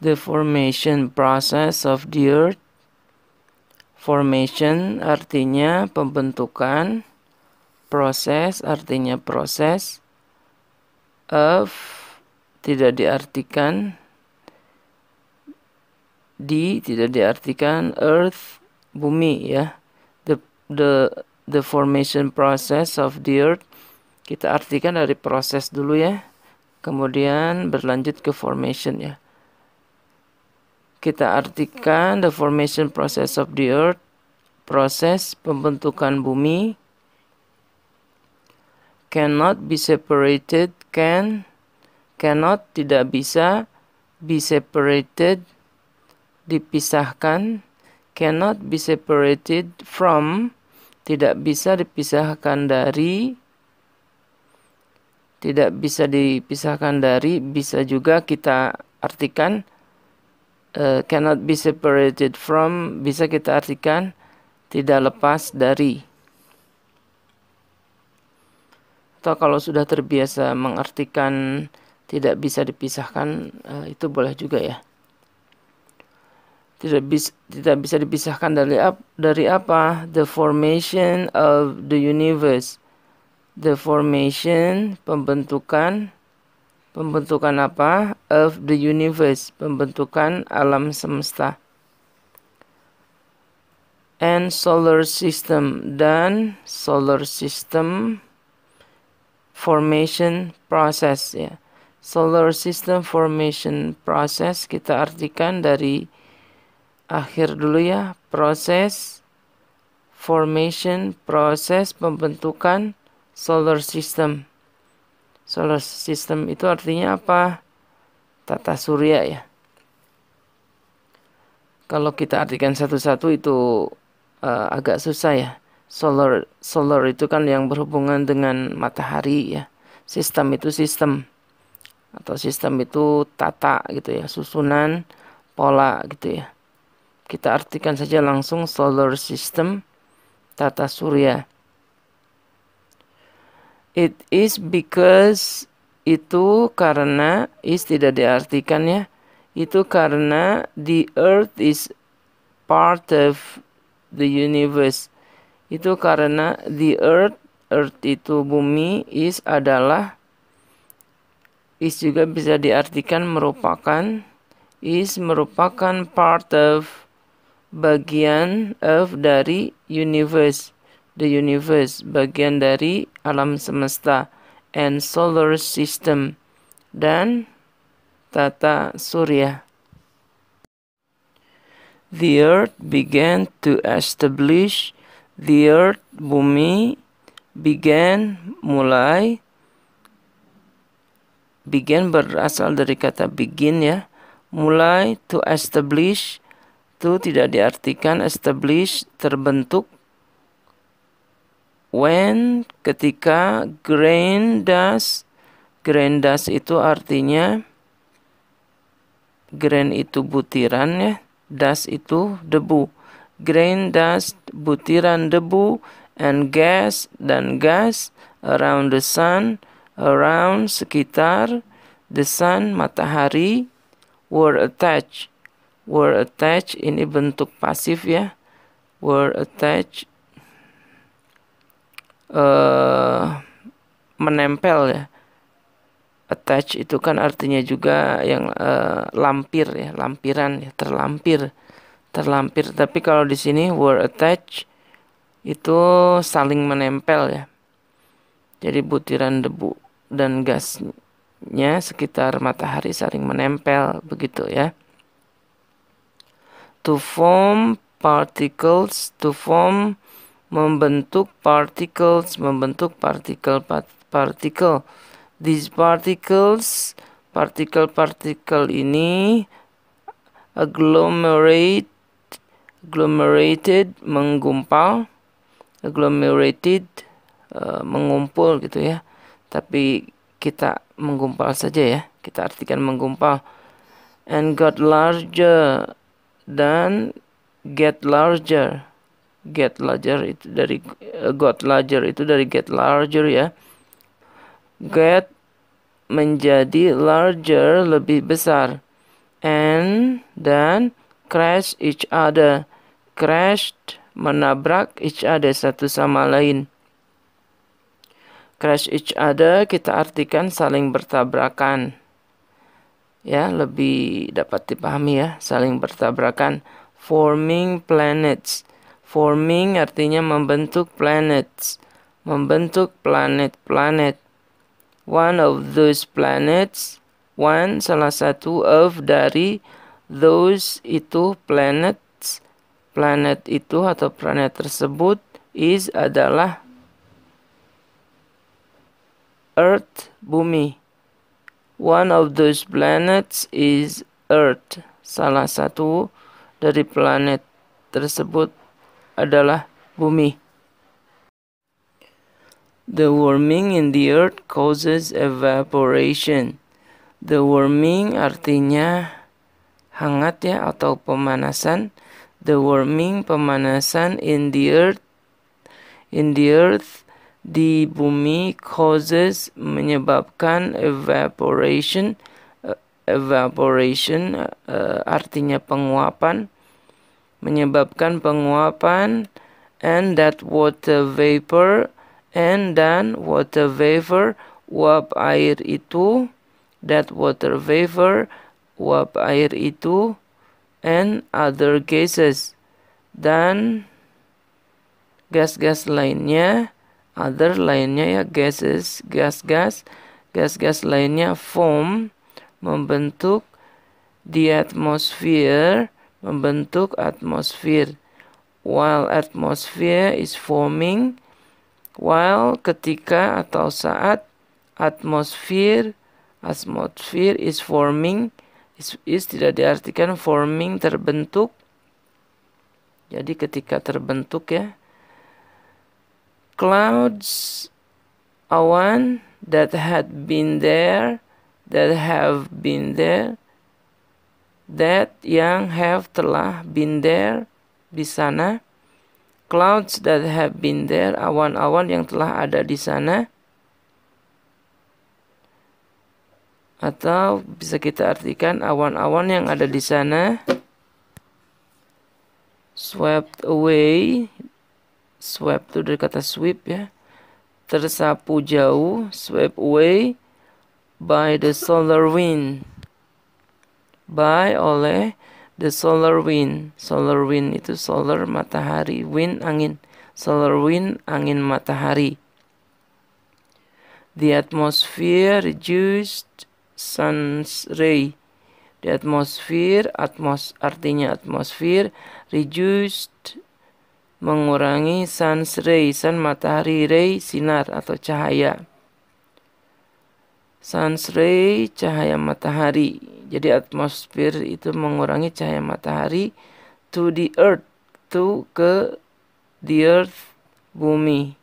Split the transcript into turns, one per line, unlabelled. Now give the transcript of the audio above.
the formation process of the earth formation artinya pembentukan proses artinya proses of tidak diartikan di tidak diartikan earth bumi ya the the the formation process of the earth kita artikan dari proses dulu ya kemudian berlanjut ke formation ya kita artikan the formation process of the earth, proses pembentukan bumi cannot be separated can cannot tidak bisa be separated dipisahkan cannot be separated from tidak bisa dipisahkan dari tidak bisa dipisahkan dari bisa juga kita artikan Eh, cannot be separated from bisa kita artikan tidak lepas dari atau kalau sudah terbiasa mengartikan tidak bisa dipisahkan uh, itu boleh juga ya tidak bisa tidak bisa dipisahkan dari ap, dari apa the formation of the universe the formation pembentukan pembentukan apa? Of the universe, pembentukan alam semesta. And solar system dan solar system formation process ya. Solar system formation process kita artikan dari akhir dulu ya, proses formation, proses pembentukan solar system. Solar system itu artinya apa? Tata surya ya. Kalau kita artikan satu-satu itu uh, agak susah ya. Solar solar itu kan yang berhubungan dengan matahari ya. Sistem itu sistem atau sistem itu tata gitu ya, susunan, pola gitu ya. Kita artikan saja langsung solar system tata surya. It is because itu karena is tidak diartikan ya. Itu karena the earth is part of the universe. Itu karena the earth earth itu bumi is adalah is juga bisa diartikan merupakan is merupakan part of bagian of dari universe the universe, bagian dari alam semesta, and solar system, dan tata surya. The earth began to establish, the earth bumi began mulai, began berasal dari kata begin ya, mulai to establish, to tidak diartikan establish terbentuk when ketika grain grain does itu artinya grain itu butiran ya das itu debu grain dust butiran debu and gas dan gas around the sun around sekitar the sun matahari were attached were attached ini bentuk pasif ya were attached uh, menempel ya attach itu kan artinya juga yang uh, lampir ya lampiran ya terlampir terlampir tapi kalau di sini were attach itu saling menempel ya jadi butiran debu dan gasnya sekitar matahari saling menempel begitu ya to form particles to form membentuk particles, membentuk partikel-partikel. These particles, partikel-partikel ini agglomerate, agglomerated, menggumpal, agglomerated, uh, mengumpul gitu ya. Tapi kita menggumpal saja ya, kita artikan menggumpal. And got larger dan get larger get larger itu dari eh, got larger itu dari get larger ya get menjadi larger lebih besar and dan crash each other crashed menabrak each other satu sama lain crash each other kita artikan saling bertabrakan ya lebih dapat dipahami ya saling bertabrakan forming planets Forming artinya membentuk planets, membentuk planet-planet. One of those planets, one salah satu of dari those itu planets, planet itu atau planet tersebut is adalah Earth, bumi. One of those planets is Earth. Salah satu dari planet tersebut adalah bumi. The warming in the earth causes evaporation. The warming artinya hangat ya atau pemanasan. The warming pemanasan in the earth in the earth di bumi causes menyebabkan evaporation eh, evaporation uh, artinya penguapan menyebabkan penguapan and that water vapor and dan water vapor uap air itu that water vapor uap air itu and other gases dan gas-gas lainnya other lainnya ya gases gas-gas gas-gas lainnya form membentuk di atmosfer membentuk atmosfer. While atmosphere is forming, while ketika atau saat atmosfer atmosphere is forming is, is tidak diartikan forming terbentuk. Jadi ketika terbentuk ya clouds awan that had been there that have been there that yang have telah been there di sana clouds that have been there awan-awan yang telah ada di sana atau bisa kita artikan awan-awan yang ada di sana swept away swept itu dari kata sweep ya tersapu jauh swept away by the solar wind by oleh the solar wind. Solar wind itu solar matahari, wind angin. Solar wind angin matahari. The atmosphere reduced suns ray. The atmosphere atmos artinya atmosfer reduced mengurangi suns ray, sun matahari ray sinar atau cahaya. suns ray cahaya matahari jadi atmosfer itu mengurangi cahaya matahari to the earth to ke the earth bumi.